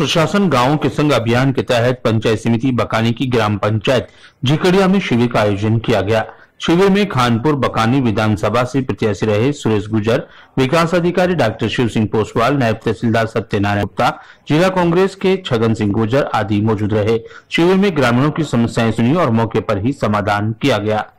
प्रशासन गांवों के संग अभियान के तहत पंचायत समिति बकानी की ग्राम पंचायत जिकड़िया में शिविर का आयोजन किया गया शिविर में खानपुर बकानी विधानसभा से प्रत्याशी रहे सुरेश गुजर विकास अधिकारी डॉक्टर शिव सिंह पोसवाल नायब तहसीलदार सत्यनारायण गुप्ता जिला कांग्रेस के छगन सिंह गुजर आदि मौजूद रहे शिविर में ग्रामीणों की समस्याएं सुनी और मौके पर ही समाधान किया गया